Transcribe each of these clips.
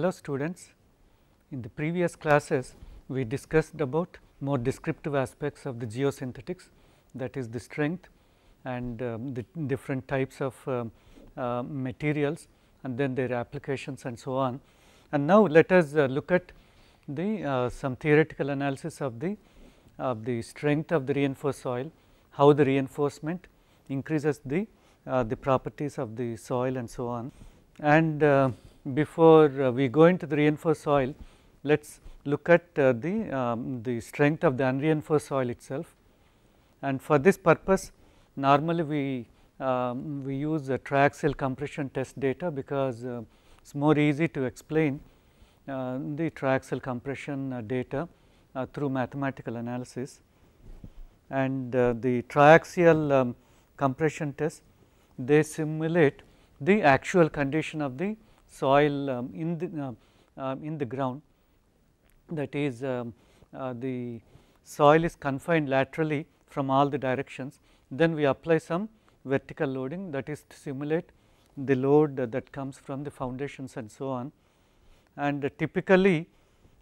Hello students, in the previous classes we discussed about more descriptive aspects of the geosynthetics that is the strength and um, the different types of um, uh, materials and then their applications and so on. And now let us uh, look at the uh, some theoretical analysis of the of the strength of the reinforced soil, how the reinforcement increases the uh, the properties of the soil and so on. And uh, before uh, we go into the reinforced soil, let us look at uh, the, um, the strength of the unreinforced soil itself. And for this purpose, normally we, um, we use the triaxial compression test data because uh, it is more easy to explain the triaxial compression data through mathematical analysis. And the triaxial um, compression test, they simulate the actual condition of the soil um, in the uh, um, in the ground that is um, uh, the soil is confined laterally from all the directions then we apply some vertical loading that is to simulate the load that comes from the foundations and so on and typically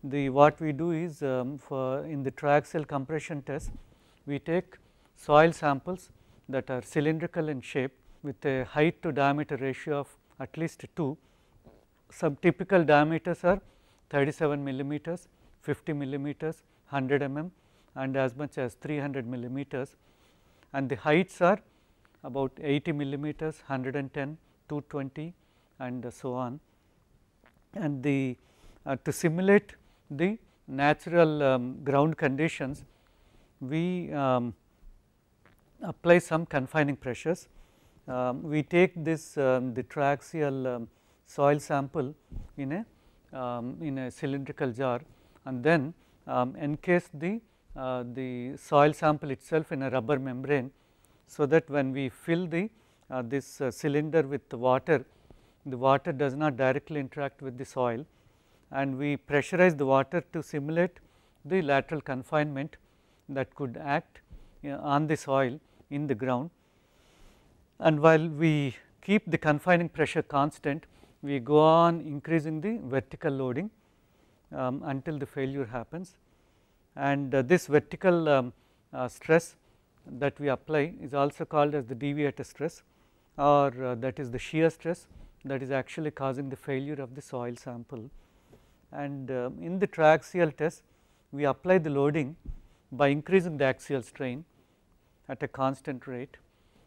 the what we do is um, for in the triaxial compression test we take soil samples that are cylindrical in shape with a height to diameter ratio of at least 2 some typical diameters are 37 millimeters, 50 millimeters, 100 mm and as much as 300 millimeters and the heights are about 80 millimeters, 110, 220 and so on. And the uh, to simulate the natural um, ground conditions, we um, apply some confining pressures. Um, we take this um, the triaxial um, soil sample in a um, in a cylindrical jar and then um, encase the uh, the soil sample itself in a rubber membrane. So, that when we fill the uh, this uh, cylinder with water, the water does not directly interact with the soil and we pressurize the water to simulate the lateral confinement that could act uh, on the soil in the ground. And while we keep the confining pressure constant, we go on increasing the vertical loading um, until the failure happens and uh, this vertical um, uh, stress that we apply is also called as the deviator stress or uh, that is the shear stress that is actually causing the failure of the soil sample. And um, in the triaxial test we apply the loading by increasing the axial strain at a constant rate.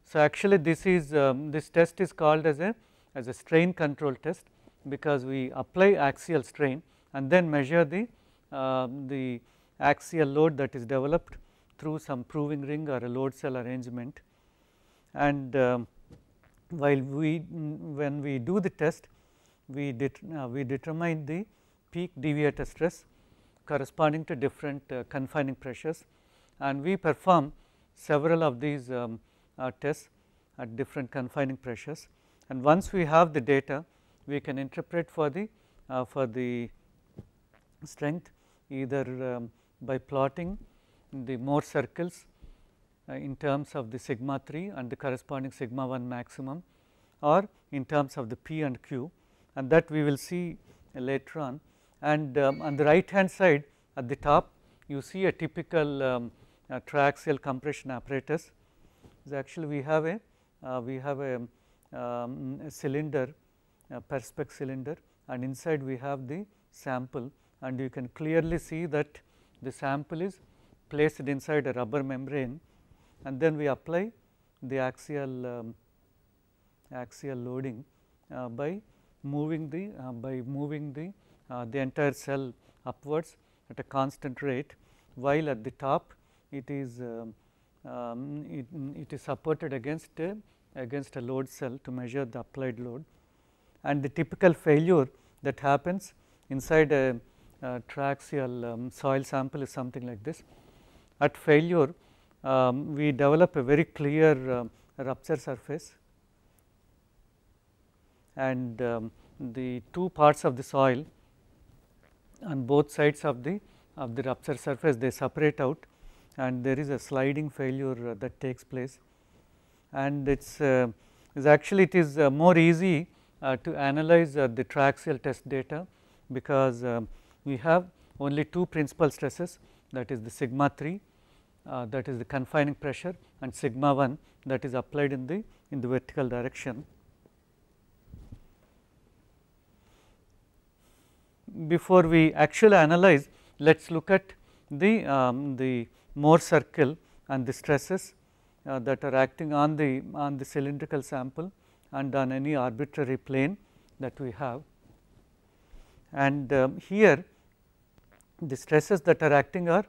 So, actually this is um, this test is called as a as a strain control test because we apply axial strain and then measure the, uh, the axial load that is developed through some proving ring or a load cell arrangement. And uh, while we when we do the test we, det uh, we determine the peak deviator stress corresponding to different uh, confining pressures and we perform several of these um, uh, tests at different confining pressures and once we have the data, we can interpret for the uh, for the strength either um, by plotting the more circles uh, in terms of the sigma 3 and the corresponding sigma 1 maximum or in terms of the P and Q and that we will see uh, later on. And um, on the right hand side at the top you see a typical um, triaxial compression apparatus is actually we have a uh, we have a um, cylinder uh, perspex cylinder and inside we have the sample and you can clearly see that the sample is placed inside a rubber membrane and then we apply the axial um, axial loading uh, by moving the uh, by moving the uh, the entire cell upwards at a constant rate while at the top it is um, um it, it is supported against a against a load cell to measure the applied load. And the typical failure that happens inside a, a triaxial um, soil sample is something like this. At failure, um, we develop a very clear um, rupture surface and um, the two parts of the soil on both sides of the of the rupture surface they separate out and there is a sliding failure uh, that takes place and it uh, is actually it is uh, more easy uh, to analyze the triaxial test data because we have only two principal stresses that is the sigma 3 uh, that is the confining pressure and sigma 1 that is applied in the in the vertical direction. Before we actually analyze let us look at the um, the Mohr circle and the stresses uh, that are acting on the on the cylindrical sample and on any arbitrary plane that we have. And um, here the stresses that are acting are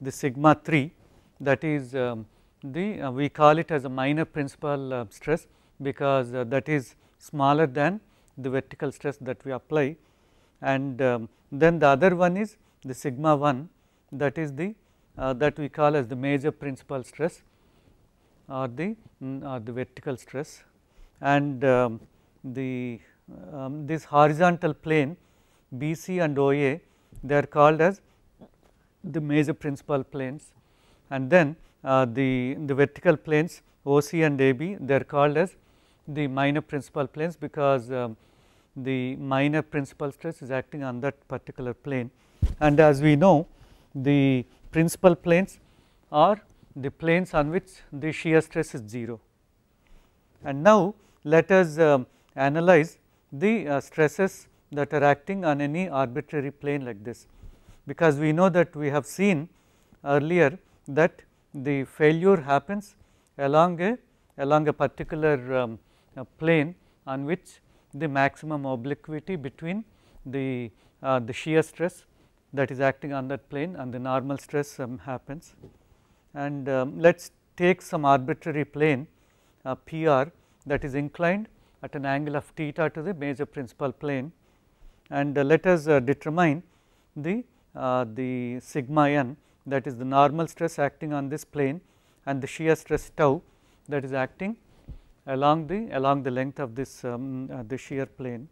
the sigma 3 that is um, the uh, we call it as a minor principal uh, stress because uh, that is smaller than the vertical stress that we apply and um, then the other one is the sigma 1 that is the uh, that we call as the major principal stress are the, mm, are the vertical stress and um, the um, this horizontal plane BC and OA they are called as the major principal planes and then uh, the, the vertical planes OC and AB they are called as the minor principal planes because um, the minor principal stress is acting on that particular plane and as we know the principal planes are the planes on which the shear stress is 0. And now let us uh, analyze the uh, stresses that are acting on any arbitrary plane like this because we know that we have seen earlier that the failure happens along a along a particular um, a plane on which the maximum obliquity between the uh, the shear stress that is acting on that plane and the normal stress um, happens and um, let us take some arbitrary plane uh, PR that is inclined at an angle of theta to the major principal plane and uh, let us uh, determine the, uh, the sigma n that is the normal stress acting on this plane and the shear stress tau that is acting along the along the length of this um, uh, the shear plane.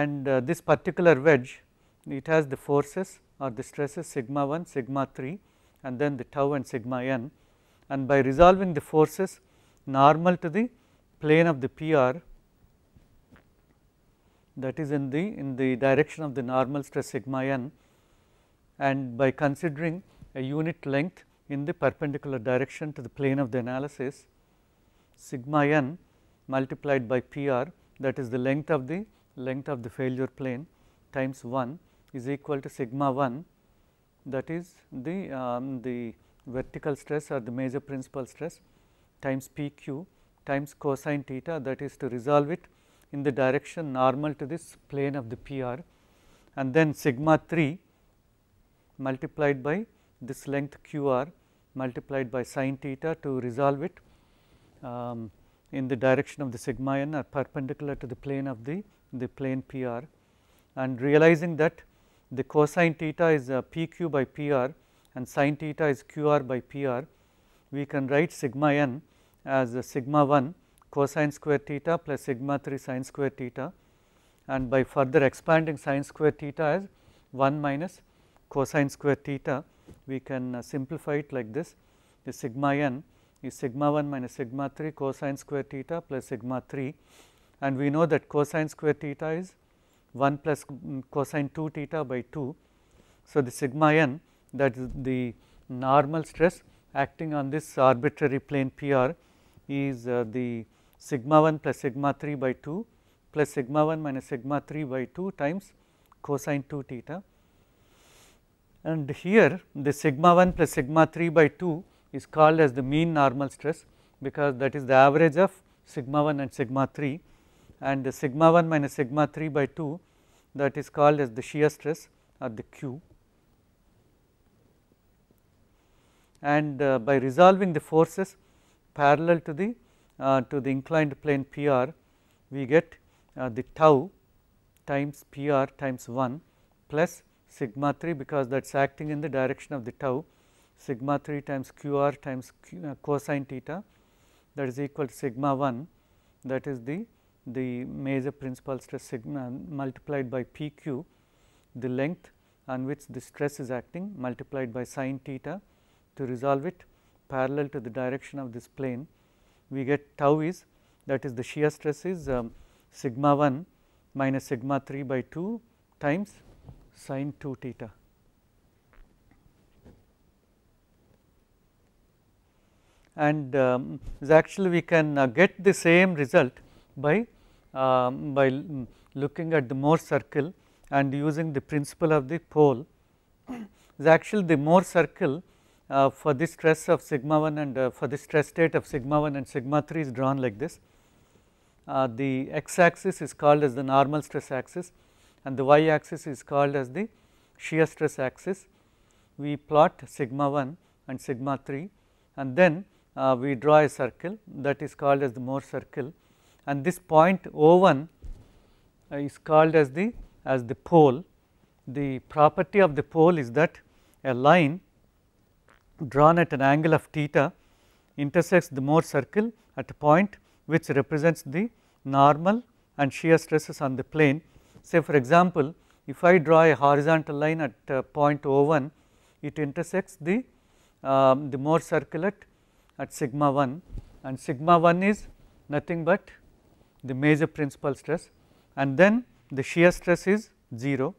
And uh, this particular wedge it has the forces or the stresses sigma 1, sigma 3 and then the tau and sigma n and by resolving the forces normal to the plane of the PR that is in the in the direction of the normal stress sigma n and by considering a unit length in the perpendicular direction to the plane of the analysis sigma n multiplied by PR that is the length of the length of the failure plane times 1 is equal to sigma 1 that is the, um, the vertical stress or the major principal stress times p q times cosine theta that is to resolve it in the direction normal to this plane of the PR and then sigma 3 multiplied by this length QR multiplied by sine theta to resolve it um, in the direction of the sigma n or perpendicular to the plane of the, the plane PR and realizing that the cosine theta is uh, pq by pr and sine theta is qr by pr, we can write sigma n as uh, sigma 1 cosine square theta plus sigma 3 sine square theta and by further expanding sine square theta as 1 minus cosine square theta, we can uh, simplify it like this. The sigma n is sigma 1 minus sigma 3 cosine square theta plus sigma 3 and we know that cosine square theta is 1 plus cosine 2 theta by 2. So, the sigma n that is the normal stress acting on this arbitrary plane PR is uh, the sigma 1 plus sigma 3 by 2 plus sigma 1 minus sigma 3 by 2 times cosine 2 theta. And here the sigma 1 plus sigma 3 by 2 is called as the mean normal stress because that is the average of sigma 1 and sigma 3 and sigma 1 minus sigma 3 by 2 that is called as the shear stress at the Q. And uh, by resolving the forces parallel to the uh, to the inclined plane PR, we get uh, the tau times PR times 1 plus sigma 3 because that is acting in the direction of the tau sigma 3 times QR times Q, uh, cosine theta that is equal to sigma 1 that is the the major principal stress sigma multiplied by p q, the length on which the stress is acting multiplied by sine theta to resolve it parallel to the direction of this plane. We get tau is that is the shear stress is um, sigma 1 minus sigma 3 by 2 times sine 2 theta. And um, actually we can uh, get the same result by, um, by mm, looking at the Mohr circle and using the principle of the pole. the actual the Mohr circle uh, for the stress of sigma 1 and uh, for the stress state of sigma 1 and sigma 3 is drawn like this. Uh, the x axis is called as the normal stress axis and the y axis is called as the shear stress axis. We plot sigma 1 and sigma 3 and then uh, we draw a circle that is called as the Mohr circle and this point O1 uh, is called as the as the pole. The property of the pole is that a line drawn at an angle of theta intersects the Mohr circle at a point which represents the normal and shear stresses on the plane. Say for example, if I draw a horizontal line at uh, point O1, it intersects the, um, the Mohr circle at, at sigma 1 and sigma 1 is nothing but the major principal stress and then the shear stress is 0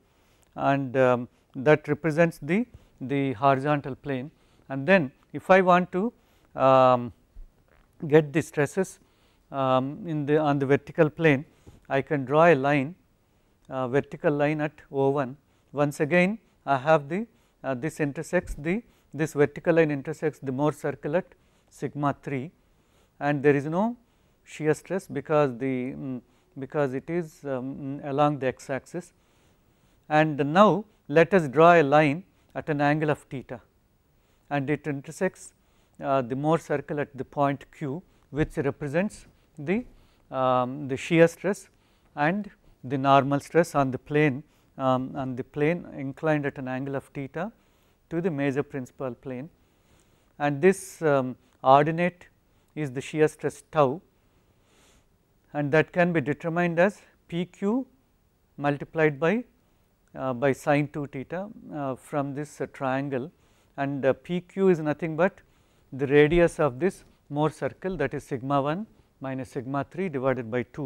and um, that represents the, the horizontal plane and then if I want to um, get the stresses um, in the on the vertical plane I can draw a line uh, vertical line at O1 once again I have the uh, this intersects the this vertical line intersects the Mohr circle at sigma 3 and there is no shear stress because the mm, because it is um, mm, along the x axis and now let us draw a line at an angle of theta and it intersects uh, the Mohr circle at the point q which represents the um, the shear stress and the normal stress on the plane um, on the plane inclined at an angle of theta to the major principal plane and this um, ordinate is the shear stress tau and that can be determined as p q multiplied by uh, by sine 2 theta uh, from this uh, triangle and uh, p q is nothing but the radius of this Mohr circle that is sigma 1 minus sigma 3 divided by 2.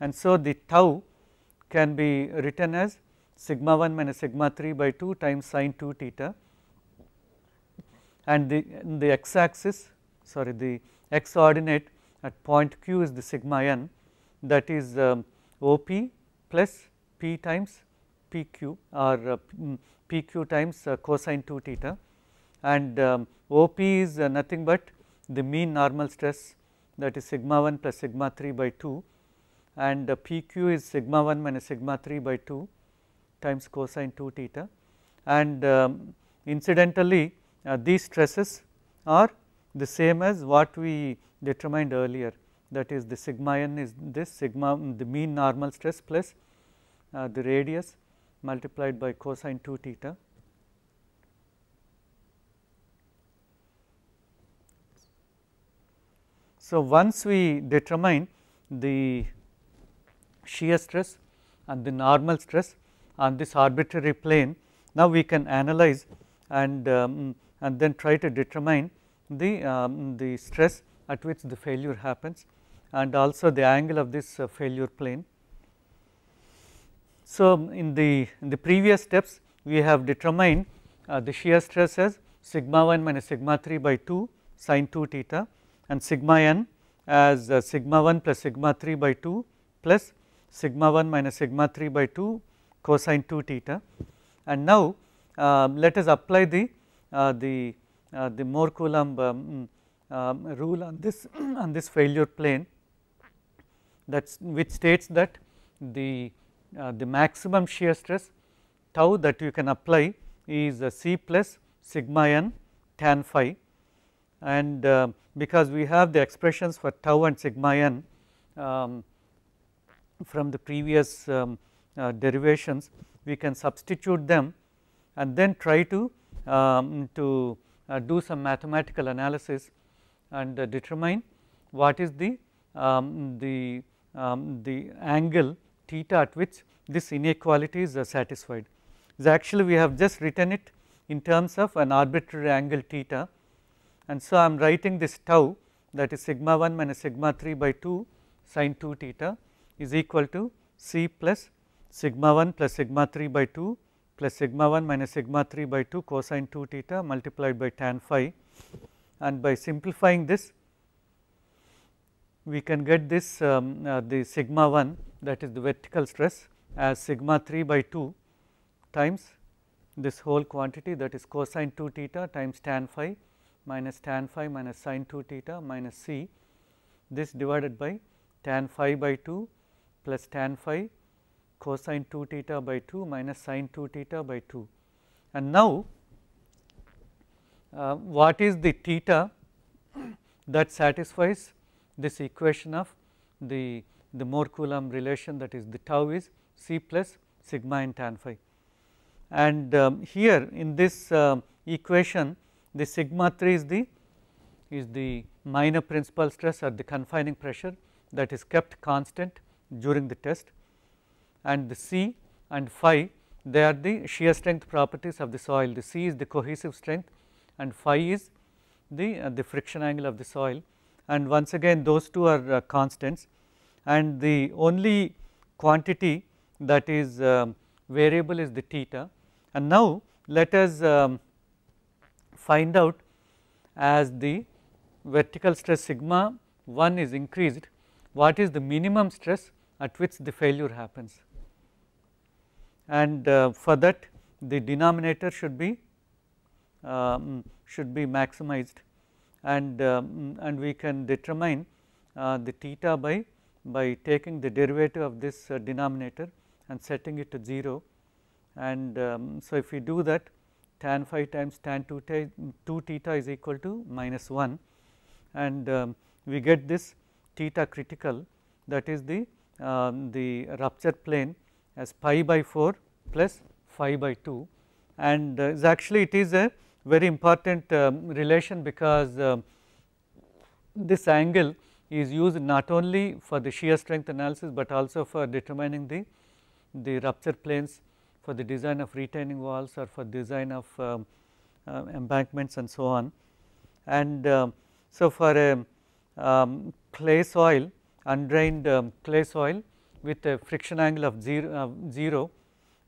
And so, the tau can be written as sigma 1 minus sigma 3 by 2 times sine 2 theta and the, the x axis sorry the x coordinate at point q is the sigma n that is um, OP plus P times PQ or uh, mm, PQ times uh, cosine 2 theta and um, OP is uh, nothing but the mean normal stress that is sigma 1 plus sigma 3 by 2 and PQ is sigma 1 minus sigma 3 by 2 times cosine 2 theta and um, incidentally these stresses are the same as what we determined earlier that is the sigma n is this sigma the mean normal stress plus uh, the radius multiplied by cosine 2 theta So, once we determine the shear stress and the normal stress on this arbitrary plane, now we can analyze and, um, and then try to determine the, um, the stress at which the failure happens and also the angle of this uh, failure plane. So, um, in the, in the previous steps we have determined uh, the shear stress as sigma 1 minus sigma 3 by 2 sine 2 theta and sigma n as uh, sigma 1 plus sigma 3 by 2 plus sigma 1 minus sigma 3 by 2 cosine 2 theta. And now, um, let us apply the, uh, the uh, the Mohr Coulomb um, um, rule on this on this failure plane that which states that the uh, the maximum shear stress tau that you can apply is C plus sigma n tan phi and uh, because we have the expressions for tau and sigma n um, from the previous um, uh, derivations we can substitute them and then try to um, to uh, do some mathematical analysis and uh, determine what is the um, the um, the angle theta at which this inequality is uh, satisfied. So, actually we have just written it in terms of an arbitrary angle theta and so I am writing this tau that is sigma 1 minus sigma 3 by 2 sin 2 theta is equal to c plus sigma 1 plus sigma 3 by 2 plus sigma 1 minus sigma 3 by 2 cosine 2 theta multiplied by tan phi and by simplifying this we can get this um, uh, the sigma 1 that is the vertical stress as sigma 3 by 2 times this whole quantity that is cosine 2 theta times tan phi minus tan phi minus sine 2 theta minus c this divided by tan phi by 2 plus tan phi cosine 2 theta by 2 minus sine 2 theta by 2. And now, uh, what is the theta that satisfies this equation of the, the Mohr Coulomb relation that is the tau is C plus sigma in tan phi. And um, here in this uh, equation the sigma 3 is the is the minor principal stress or the confining pressure that is kept constant during the test and the C and phi they are the shear strength properties of the soil. The C is the cohesive strength and phi is the, uh, the friction angle of the soil and once again those two are uh, constants and the only quantity that is um, variable is the theta. And now let us um, find out as the vertical stress sigma 1 is increased what is the minimum stress at which the failure happens and uh, for that the denominator should be um, should be maximized and um, and we can determine uh, the theta by by taking the derivative of this uh, denominator and setting it to 0 and um, so if we do that tan phi times tan 2 theta, 2 theta is equal to minus 1 and um, we get this theta critical that is the um, the rupture plane as pi by 4 plus phi by 2 and uh, is actually it is a very important um, relation because um, this angle is used not only for the shear strength analysis, but also for determining the, the rupture planes for the design of retaining walls or for design of um, uh, embankments and so on. And um, so, for a um, clay soil undrained um, clay soil with a friction angle of 0, uh, zero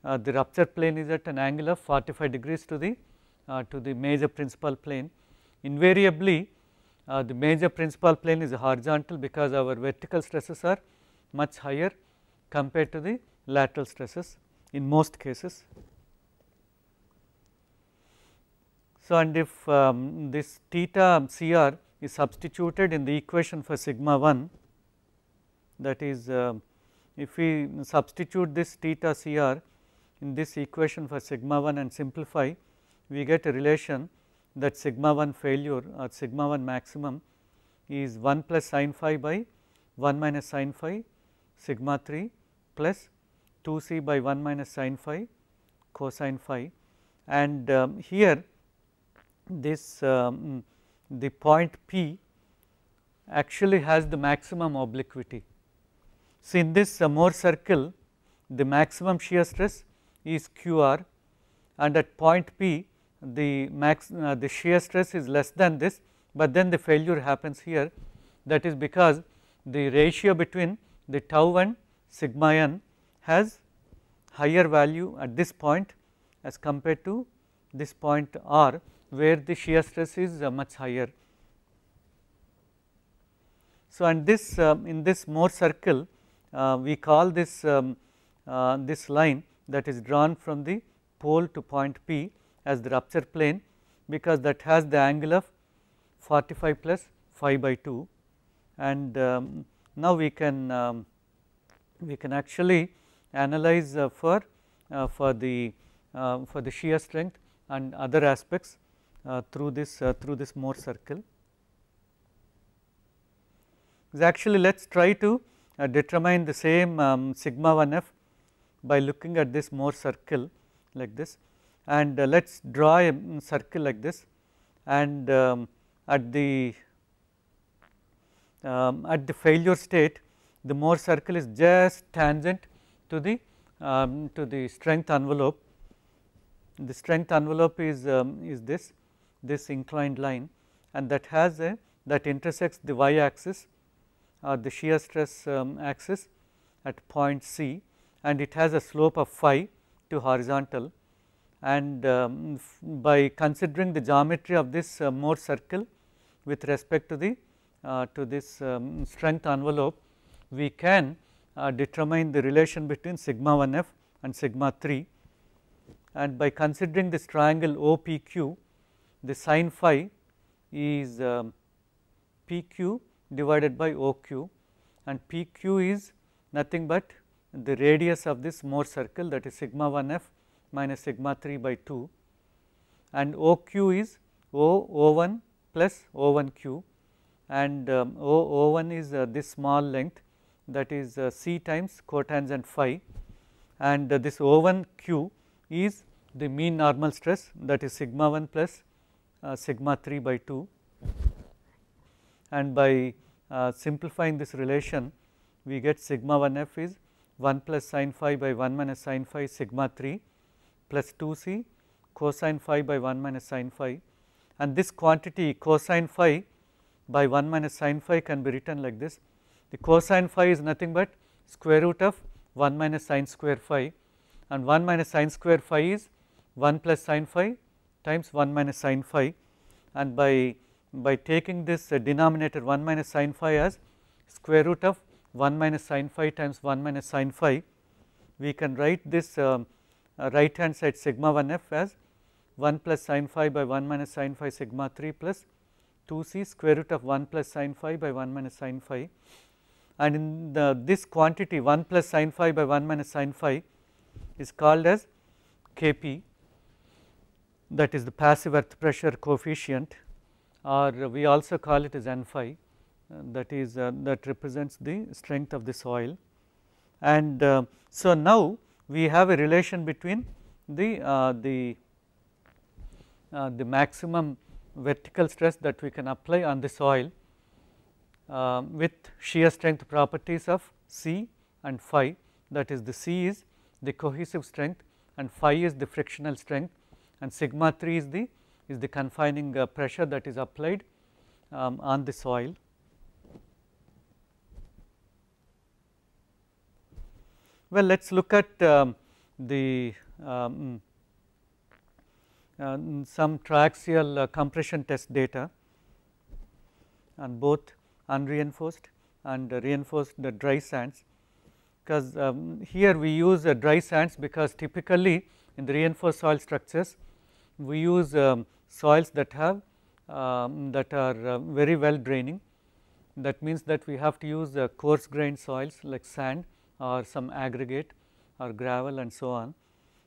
uh, the rupture plane is at an angle of 45 degrees to the uh, to the major principal plane. Invariably uh, the major principal plane is horizontal because our vertical stresses are much higher compared to the lateral stresses in most cases. So, and if um, this theta CR is substituted in the equation for sigma 1 that is uh, if we substitute this theta CR in this equation for sigma 1 and simplify, we get a relation that sigma 1 failure or sigma 1 maximum is 1 plus sin phi by 1 minus sin phi sigma 3 plus 2 c by 1 minus sin phi cosine phi and um, here this um, the point p actually has the maximum obliquity so, in this Mohr circle the maximum shear stress is q r and at point p the max uh, the shear stress is less than this, but then the failure happens here that is because the ratio between the tau and sigma n has higher value at this point as compared to this point r where the shear stress is uh, much higher. So, and this uh, in this Mohr circle uh, we call this um, uh, this line that is drawn from the pole to point P as the rupture plane because that has the angle of 45 5 by 2 and um, now we can um, we can actually analyze uh, for uh, for the uh, for the shear strength and other aspects uh, through this through this Mohr circle. Actually, let us try to uh, determine the same um, sigma 1f by looking at this Mohr circle like this and uh, let us draw a mm, circle like this and um, at the um, at the failure state the Mohr circle is just tangent to the um, to the strength envelope the strength envelope is um, is this this inclined line and that has a that intersects the y axis uh, the shear stress um, axis at point C and it has a slope of phi to horizontal and um, by considering the geometry of this uh, Mohr circle with respect to the uh, to this um, strength envelope we can uh, determine the relation between sigma 1f and sigma 3 and by considering this triangle OPQ the sine phi is um, PQ divided by OQ and PQ is nothing but the radius of this Mohr circle that is sigma 1 f minus sigma 3 by 2 and OQ is O O1 plus O1Q and um, O O1 is uh, this small length that is uh, C times cotangent phi and uh, this O1Q is the mean normal stress that is sigma 1 plus uh, sigma 3 by 2 and by uh, simplifying this relation we get sigma 1 f is 1 plus sine phi by 1 minus sine phi sigma 3 plus 2 c cosine phi by 1 minus sine phi and this quantity cosine phi by 1 minus sine phi can be written like this. The cosine phi is nothing but square root of 1 minus sine square phi and 1 minus sine square phi is 1 plus sine phi times 1 minus sine phi and by by taking this uh, denominator 1 minus sine phi as square root of 1 minus sine phi times 1 minus sine phi, we can write this uh, uh, right hand side sigma 1 f as 1 plus sine phi by 1 minus sine phi sigma 3 plus 2 c square root of 1 plus sine phi by 1 minus sine phi and in the, this quantity 1 plus sine phi by 1 minus sine phi is called as Kp that is the passive earth pressure coefficient or we also call it as n-phi uh, that is uh, that represents the strength of the soil. And uh, so now we have a relation between the, the, the maximum vertical stress that we can apply on the soil uh, with shear strength properties of C and phi that is the C is the cohesive strength and phi is the frictional strength and sigma 3 is the is the confining uh, pressure that is applied um, on the soil. Well, let us look at um, the um, uh, some triaxial uh, compression test data on both unreinforced and uh, reinforced dry sands because um, here we use uh, dry sands because typically in the reinforced soil structures we use um, soils that have um, that are uh, very well draining. That means that we have to use uh, coarse grained soils like sand or some aggregate or gravel and so on.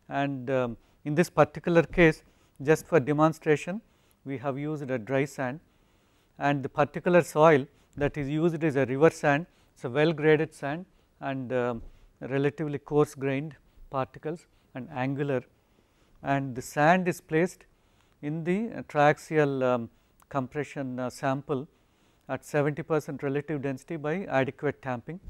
And um, in this particular case just for demonstration we have used a dry sand and the particular soil that is used is a river sand, it is a well graded sand and um, relatively coarse grained particles and angular and the sand is placed in the triaxial um, compression uh, sample at 70 percent relative density by adequate tamping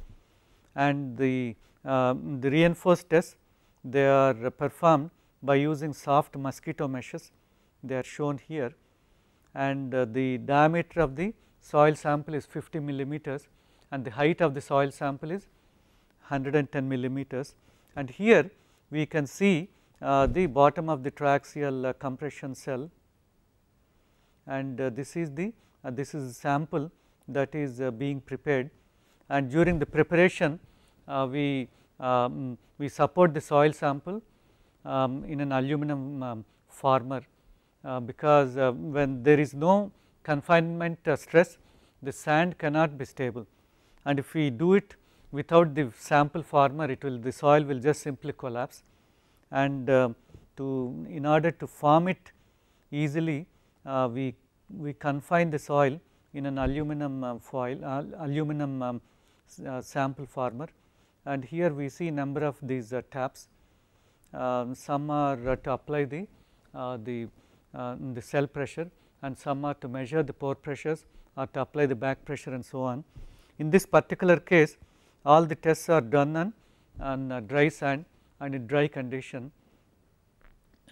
and the, um, the reinforced tests they are performed by using soft mosquito meshes they are shown here and uh, the diameter of the soil sample is 50 millimeters and the height of the soil sample is 110 millimeters and here we can see uh, the bottom of the triaxial uh, compression cell and uh, this is the this is sample that is being prepared and during the preparation we um, we support the soil sample um, in an aluminum um, former uh, because uh, when there is no confinement uh, stress the sand cannot be stable and if we do it without the sample former it will the soil will just simply collapse and uh, to in order to form it easily uh, we, we confine the soil in an aluminum uh, foil, aluminum um, sample former and here we see number of these taps. Um, some are to apply the, the, the cell pressure and some are to measure the pore pressures or to apply the back pressure and so on. In this particular case all the tests are done on, on dry sand and in dry condition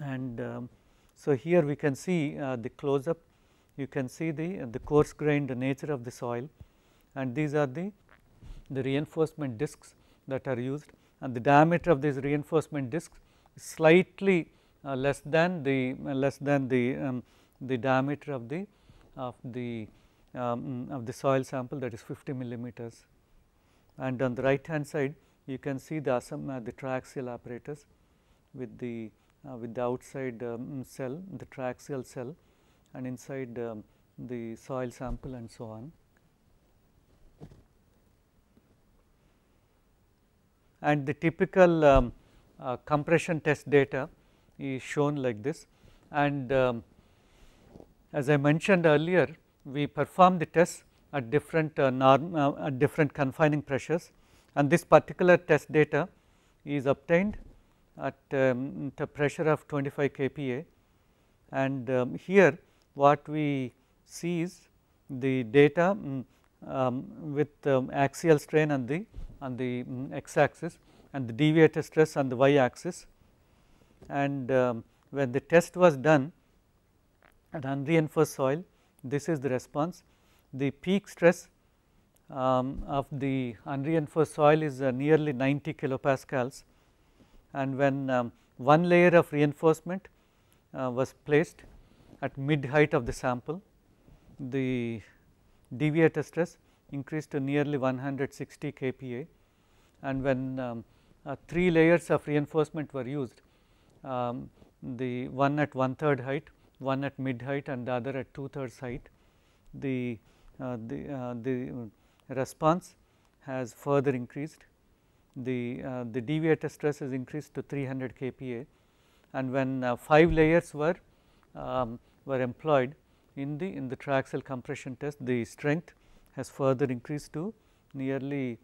and um, so here we can see uh, the close up you can see the uh, the coarse grained nature of the soil and these are the the reinforcement discs that are used and the diameter of these reinforcement discs is slightly uh, less than the uh, less than the um, the diameter of the of the um, of the soil sample that is 50 millimeters and on the right hand side you can see the, uh, the triaxial apparatus with the uh, with the outside um, cell, the triaxial cell and inside um, the soil sample and so on. And the typical um, uh, compression test data is shown like this and um, as I mentioned earlier we perform the tests at different uh, norm, uh, at different confining pressures and this particular test data is obtained at um, a pressure of 25 kPa and um, here what we see is the data mm, um, with um, axial strain on the on the mm, x axis and the deviator stress on the y axis and um, when the test was done at unreinforced soil this is the response the peak stress um, of the unreinforced soil is uh, nearly 90 kilopascals and when um, one layer of reinforcement uh, was placed at mid height of the sample, the deviator stress increased to nearly 160 kPa and when um, uh, 3 layers of reinforcement were used, um, the one at one third height, one at mid height and the other at two thirds height, the uh, the, uh, the response has further increased. The, uh, the deviator stress is increased to 300 kPa and when uh, 5 layers were, um, were employed in the, in the triaxial compression test, the strength has further increased to nearly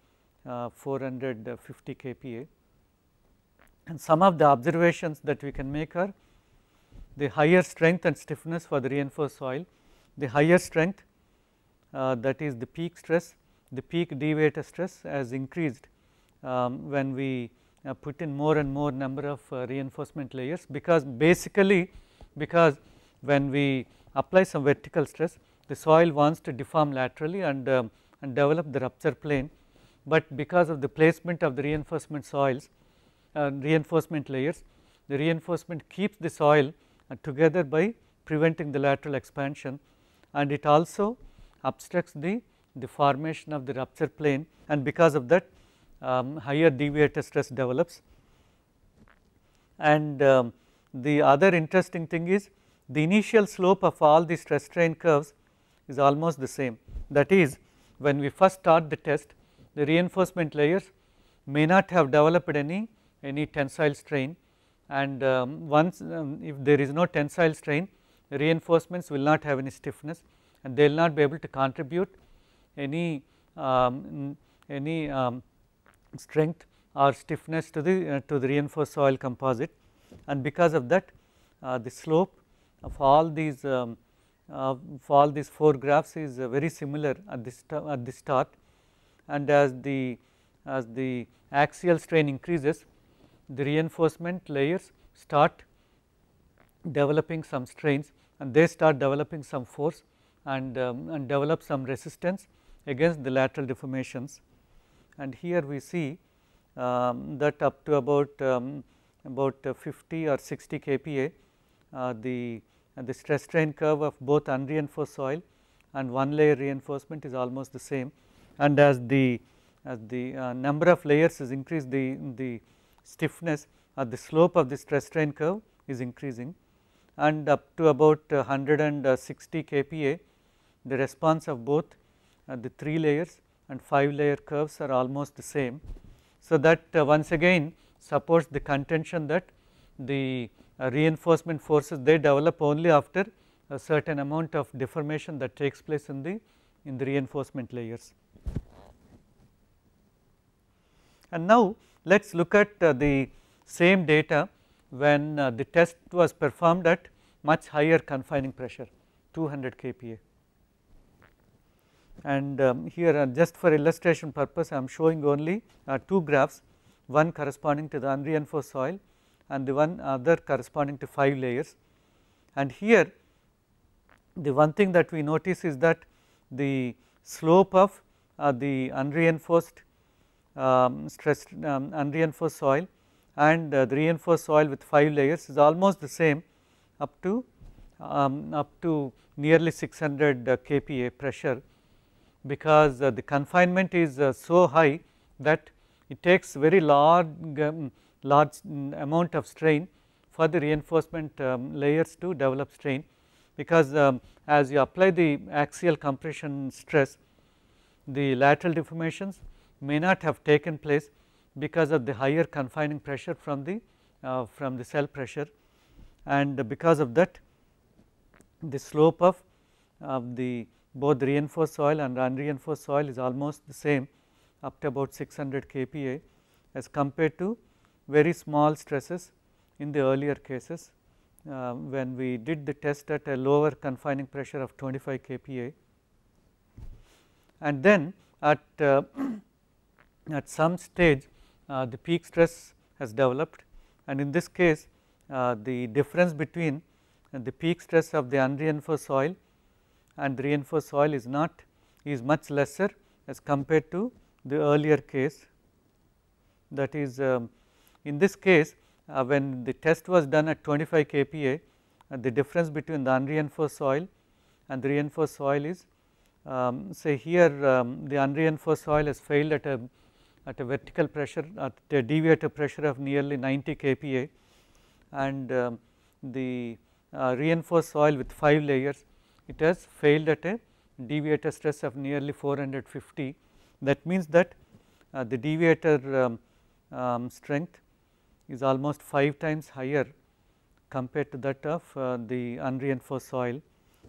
uh, 450 kPa. And some of the observations that we can make are the higher strength and stiffness for the reinforced soil, the higher strength uh, that is the peak stress the peak deviator stress has increased um, when we uh, put in more and more number of uh, reinforcement layers because basically because when we apply some vertical stress the soil wants to deform laterally and, um, and develop the rupture plane, but because of the placement of the reinforcement soils uh, reinforcement layers the reinforcement keeps the soil uh, together by preventing the lateral expansion and it also obstructs the the formation of the rupture plane and because of that um, higher deviator stress develops. And um, the other interesting thing is the initial slope of all the stress strain curves is almost the same. That is when we first start the test the reinforcement layers may not have developed any, any tensile strain and um, once um, if there is no tensile strain reinforcements will not have any stiffness and they will not be able to contribute any um, any um, strength or stiffness to the uh, to the reinforced soil composite and because of that uh, the slope of all these um, uh, for all these four graphs is uh, very similar at this at the start and as the as the axial strain increases the reinforcement layers start developing some strains and they start developing some force and, um, and develop some resistance against the lateral deformations and here we see um, that up to about um, about 50 or 60 kPa uh, the uh, the stress strain curve of both unreinforced soil and one layer reinforcement is almost the same and as the as the uh, number of layers is increased the the stiffness or the slope of the stress strain curve is increasing and up to about 160 kPa the response of both the 3 layers and 5 layer curves are almost the same. So, that uh, once again supports the contention that the uh, reinforcement forces they develop only after a certain amount of deformation that takes place in the in the reinforcement layers. And now, let us look at uh, the same data when the test was performed at much higher confining pressure 200 kPa and um, here uh, just for illustration purpose I am showing only uh, two graphs one corresponding to the unreinforced soil and the one other corresponding to 5 layers. And here the one thing that we notice is that the slope of uh, the unreinforced um, stressed um, unreinforced soil and uh, the reinforced soil with 5 layers is almost the same up to um, up to nearly 600 uh, kPa pressure because uh, the confinement is uh, so high that it takes very large, um, large mm, amount of strain for the reinforcement um, layers to develop strain because um, as you apply the axial compression stress the lateral deformations may not have taken place because of the higher confining pressure from the uh, from the cell pressure and because of that the slope of, of the both reinforced soil and unreinforced soil is almost the same up to about 600 kPa as compared to very small stresses in the earlier cases uh, when we did the test at a lower confining pressure of 25 kPa. And then at, uh, at some stage uh, the peak stress has developed and in this case uh, the difference between the peak stress of the unreinforced soil and the reinforced soil is not is much lesser as compared to the earlier case that is um, in this case uh, when the test was done at 25 kPa uh, the difference between the unreinforced soil and the reinforced soil is um, say here um, the unreinforced soil has failed at a at a vertical pressure at a deviator pressure of nearly 90 kPa and um, the uh, reinforced soil with 5 layers it has failed at a deviator stress of nearly 450. That means that uh, the deviator um, um, strength is almost 5 times higher compared to that of uh, the unreinforced soil.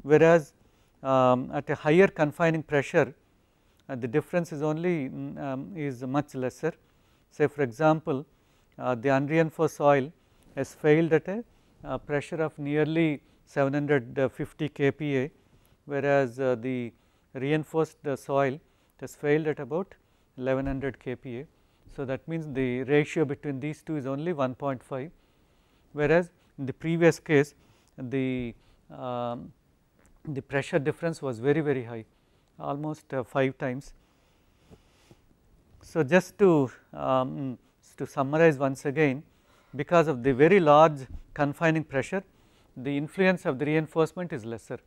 Whereas, um, at a higher confining pressure uh, the difference is only mm, um, is much lesser. Say for example, uh, the unreinforced soil has failed at a uh, pressure of nearly 750 kPa whereas uh, the reinforced uh, soil has failed at about 1100 kPa. So, that means the ratio between these two is only 1.5 whereas in the previous case the um, the pressure difference was very very high almost uh, 5 times. So, just to um, to summarize once again because of the very large confining pressure the influence of the reinforcement is lesser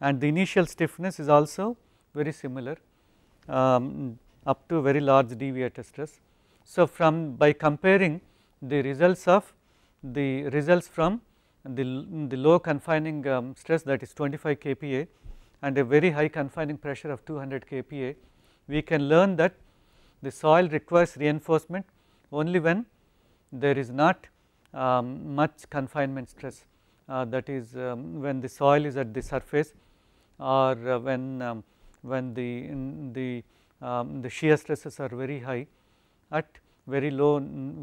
and the initial stiffness is also very similar um, up to very large deviator stress. So, from by comparing the results of the results from the, the low confining um, stress that is 25 kPa and a very high confining pressure of 200 kPa, we can learn that the soil requires reinforcement only when there is not um, much confinement stress. Uh, that is um, when the soil is at the surface or uh, when um, when the the um, the shear stresses are very high at very low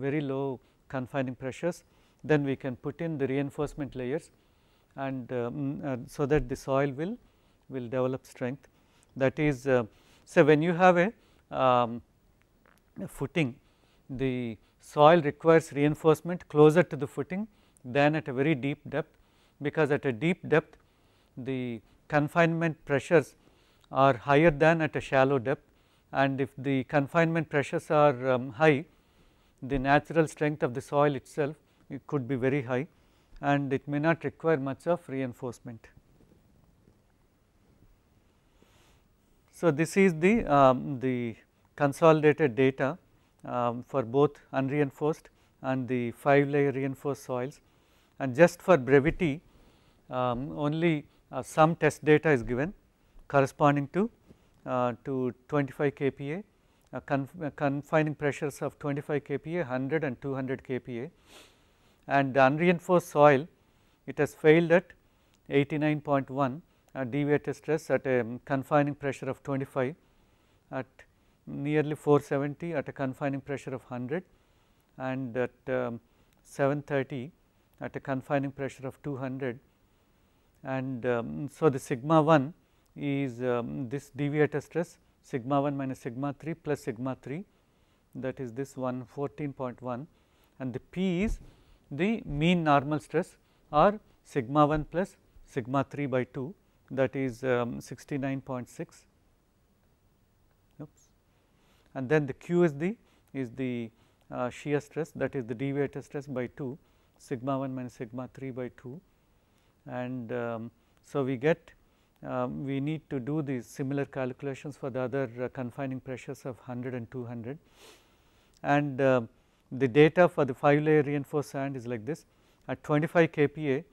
very low confining pressures then we can put in the reinforcement layers and uh, so that the soil will will develop strength that is so when you have a um, footing the soil requires reinforcement closer to the footing than at a very deep depth because at a deep depth the confinement pressures are higher than at a shallow depth and if the confinement pressures are um, high the natural strength of the soil itself it could be very high and it may not require much of reinforcement. So, this is the, um, the consolidated data um, for both unreinforced and the 5 layer reinforced soils and just for brevity um, only uh, some test data is given corresponding to uh, to 25 kPa uh, conf uh, confining pressures of 25 kPa 100 and 200 kPa and the unreinforced soil it has failed at 89.1 uh, deviated stress at a um, confining pressure of 25 at nearly 470 at a confining pressure of 100 and at um, 730 at a confining pressure of 200 and um, so the sigma 1 is um, this deviator stress sigma 1 minus sigma 3 plus sigma 3 that is this one 14.1 and the P is the mean normal stress or sigma 1 plus sigma 3 by 2 that is um, 69.6 oops and then the Q is the is the uh, shear stress that is the deviator stress by 2 sigma 1 minus sigma 3 by 2 and um, so we get um, we need to do these similar calculations for the other uh, confining pressures of 100 and 200 and uh, the data for the 5 layer reinforced sand is like this at 25 kPa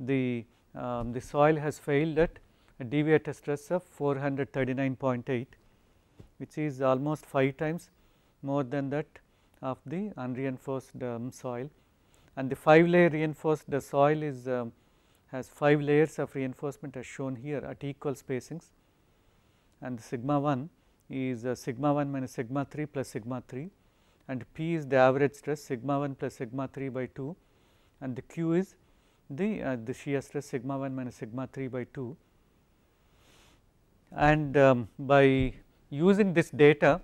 the, um, the soil has failed at a deviator stress of 439.8 which is almost 5 times more than that of the unreinforced um, soil and the 5 layer reinforced the soil is um, has 5 layers of reinforcement as shown here at equal spacings and sigma 1 is uh, sigma 1 minus sigma 3 plus sigma 3 and P is the average stress sigma 1 plus sigma 3 by 2 and the Q is the, uh, the shear stress sigma 1 minus sigma 3 by 2. And um, by using this data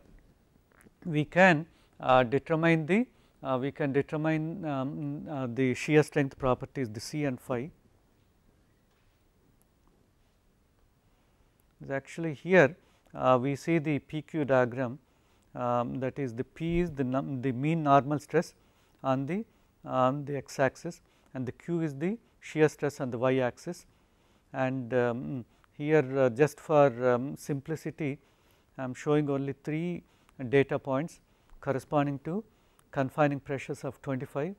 we can uh, determine the uh, we can determine um, uh, the shear strength properties the C and phi is actually here uh, we see the PQ diagram um, that is the P is the, the mean normal stress on the, on the x axis and the Q is the shear stress on the y axis and um, here uh, just for um, simplicity I am showing only 3 data points corresponding to confining pressures of 25,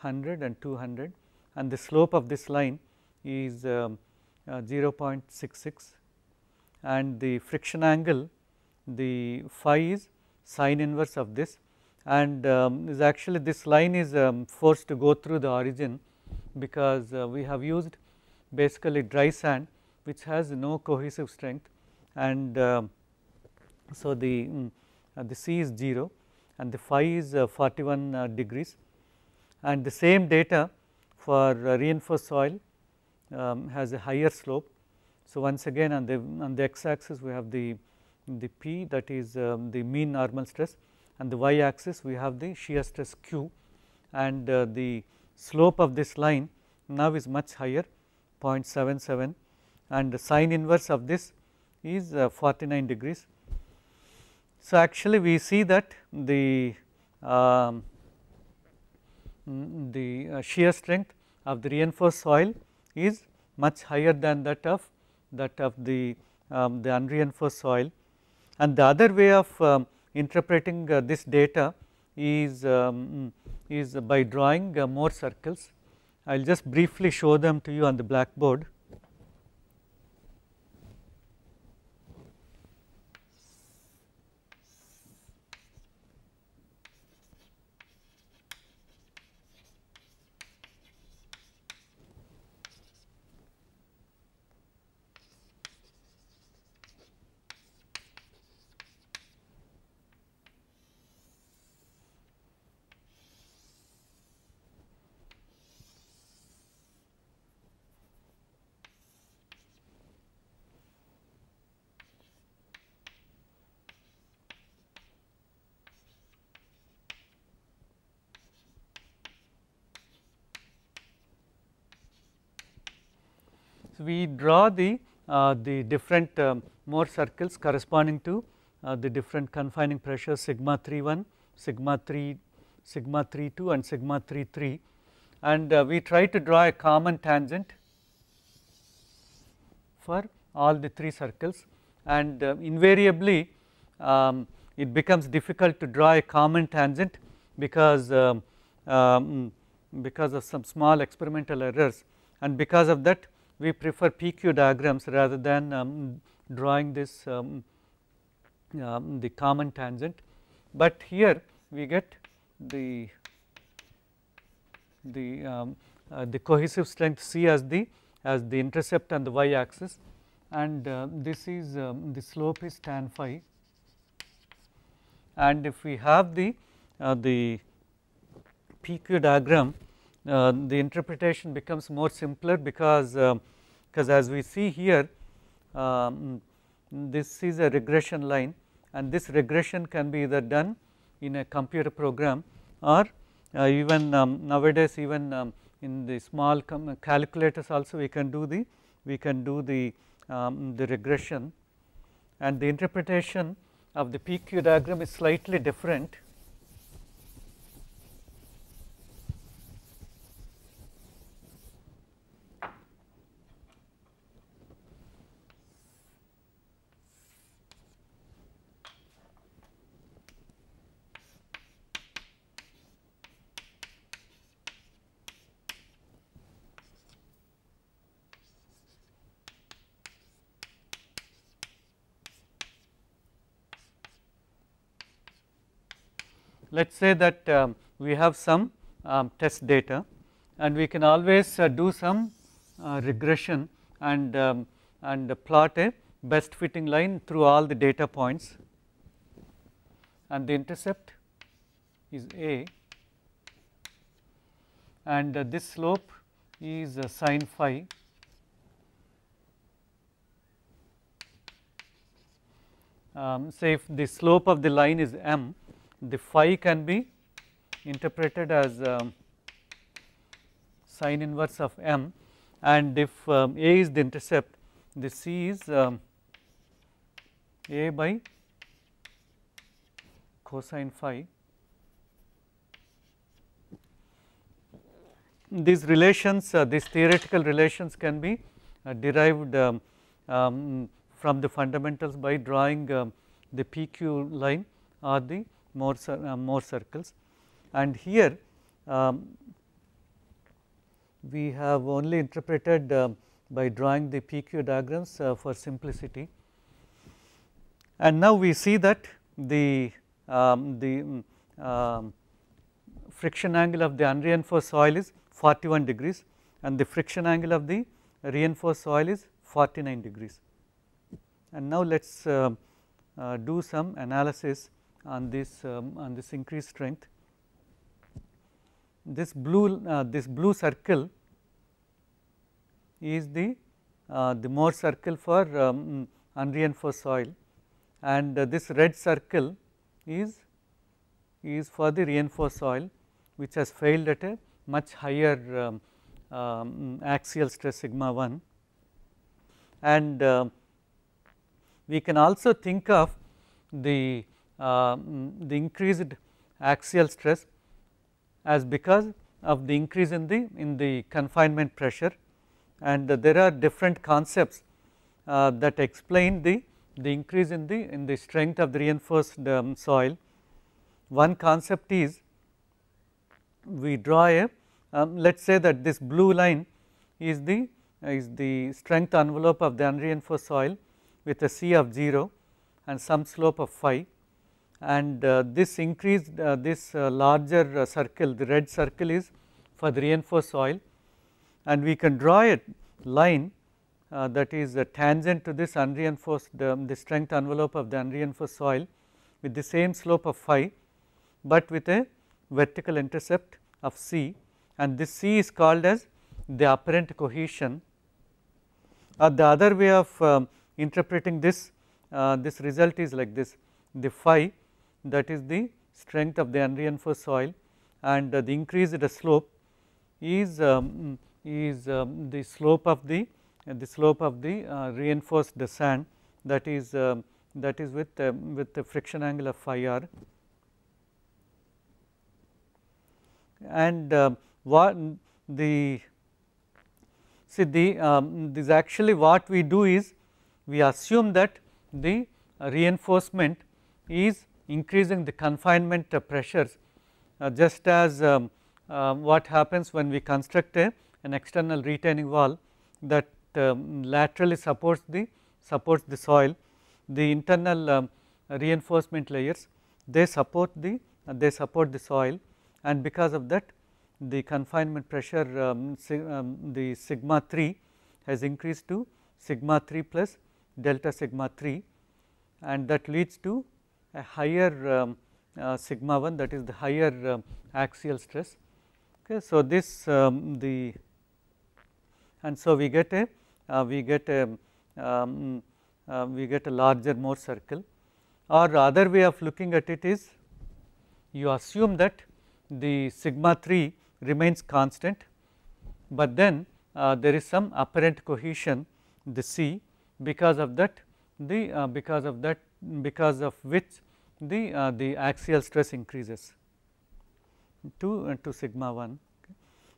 100 and 200 and the slope of this line is um, uh, 0.66 and the friction angle the phi is sine inverse of this and um, is actually this line is um, forced to go through the origin because uh, we have used basically dry sand which has no cohesive strength and uh, so the, mm, uh, the C is 0 and the phi is uh, 41 uh, degrees and the same data for uh, reinforced soil um, has a higher slope. So, once again on the on the x axis we have the the p that is um, the mean normal stress and the y axis we have the shear stress q and uh, the slope of this line now is much higher 0.77 and the sine inverse of this is uh, 49 degrees so, actually we see that the um, uh, the shear strength of the reinforced soil is much higher than that of that of the um, the unreinforced soil and the other way of um, interpreting uh, this data is um, is by drawing uh, more circles I will just briefly show them to you on the blackboard So, we draw the, uh, the different um, more circles corresponding to uh, the different confining pressures sigma 3 1, sigma 3, sigma 3 2 and sigma 3 3 and uh, we try to draw a common tangent for all the three circles and uh, invariably um, it becomes difficult to draw a common tangent because um, um because of some small experimental errors and because of that we prefer PQ diagrams rather than um, drawing this um, um, the common tangent. But here we get the the um, uh, the cohesive strength C as the as the intercept and the y axis and uh, this is um, the slope is tan phi and if we have the uh, the PQ diagram uh, the interpretation becomes more simpler because because uh, as we see here um, this is a regression line and this regression can be either done in a computer program or uh, even um, nowadays even um, in the small calculators also we can do the we can do the um, the regression and the interpretation of the PQ diagram is slightly different let us say that um, we have some um, test data and we can always uh, do some uh, regression and, um, and plot a best fitting line through all the data points and the intercept is A and uh, this slope is uh, sine phi um, say if the slope of the line is m the phi can be interpreted as um, sine inverse of m and if um, a is the intercept the c is um, a by cosine phi. These relations uh, these theoretical relations can be uh, derived um, um, from the fundamentals by drawing the PQ line or the more, uh, more circles and here um, we have only interpreted uh, by drawing the PQ diagrams uh, for simplicity. And now we see that the, um, the mm, um, friction angle of the unreinforced soil is 41 degrees and the friction angle of the reinforced soil is 49 degrees. And now let us uh, uh, do some analysis on this um, on this increased strength. This blue uh, this blue circle is the uh, the Mohr circle for um, unreinforced soil, and uh, this red circle is is for the reinforced soil which has failed at a much higher um, um axial stress sigma 1 and uh, we can also think of the um, the increased axial stress as because of the increase in the in the confinement pressure and there are different concepts uh, that explain the the increase in the in the strength of the reinforced um, soil. One concept is we draw a um, let us say that this blue line is the is the strength envelope of the unreinforced soil with a C of 0 and some slope of phi and uh, this increased uh, this uh, larger circle the red circle is for the reinforced soil and we can draw a line uh, that is tangent to this unreinforced um, the strength envelope of the unreinforced soil with the same slope of phi, but with a vertical intercept of c and this c is called as the apparent cohesion the other way of um, interpreting this uh, this result is like this the phi that is the strength of the unreinforced soil and uh, the increased slope is, um, is um, the slope of the the slope of the uh, reinforced sand that is uh, that is with uh, with the friction angle of phi r and uh, what the see the um, this actually what we do is we assume that the reinforcement is increasing the confinement uh, pressures uh, just as um, um, what happens when we construct a, an external retaining wall that um, laterally supports the supports the soil the internal um, reinforcement layers they support the uh, they support the soil and because of that the confinement pressure um, sig um, the sigma 3 has increased to sigma 3 plus delta sigma 3 and that leads to a higher um, uh, sigma 1 that is the higher um, axial stress. Okay. So, this um, the and so we get a uh, we get a um, uh, we get a larger more circle or other way of looking at it is you assume that the sigma 3 remains constant, but then uh, there is some apparent cohesion the C because of that the uh, because of that because of which the, uh, the axial stress increases to, uh, to sigma 1 okay.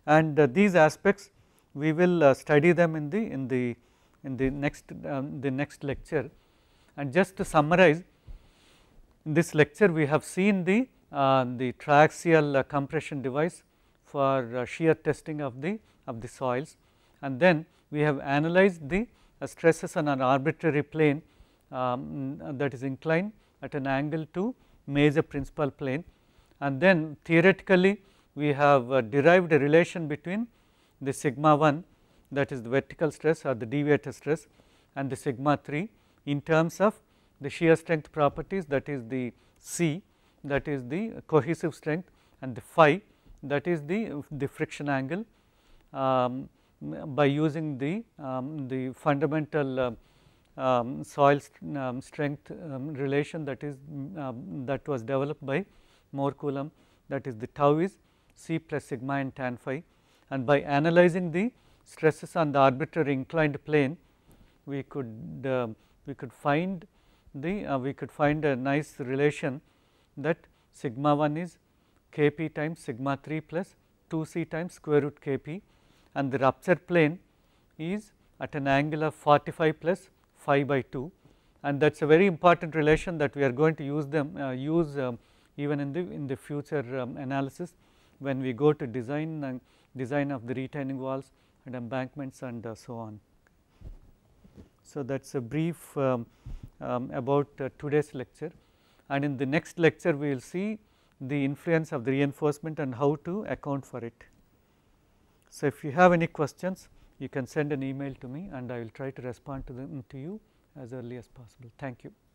and uh, these aspects we will uh, study them in the in the in the next um, the next lecture and just to summarize in this lecture we have seen the uh, the triaxial uh, compression device for shear testing of the of the soils and then we have analyzed the stresses on an arbitrary plane um, that is inclined at an angle to major principal plane and then theoretically we have uh, derived a relation between the sigma 1 that is the vertical stress or the deviator stress and the sigma 3 in terms of the shear strength properties that is the C that is the cohesive strength and the phi that is the, the friction angle um, by using the, um, the fundamental uh, um, soil st um, strength um, relation that is um, um, that was developed by Moore Coulomb that is the tau is C plus sigma and tan phi and by analyzing the stresses on the arbitrary inclined plane we could uh, we could find the uh, we could find a nice relation that sigma 1 is kp times sigma 3 plus 2c times square root kp and the rupture plane is at an angle of 45 plus phi by 2 and that is a very important relation that we are going to use them uh, use um, even in the in the future um, analysis when we go to design and uh, design of the retaining walls and embankments and uh, so on. So, that is a brief um, um, about uh, today's lecture and in the next lecture we will see the influence of the reinforcement and how to account for it. So, if you have any questions you can send an email to me and I will try to respond to them to you as early as possible. Thank you.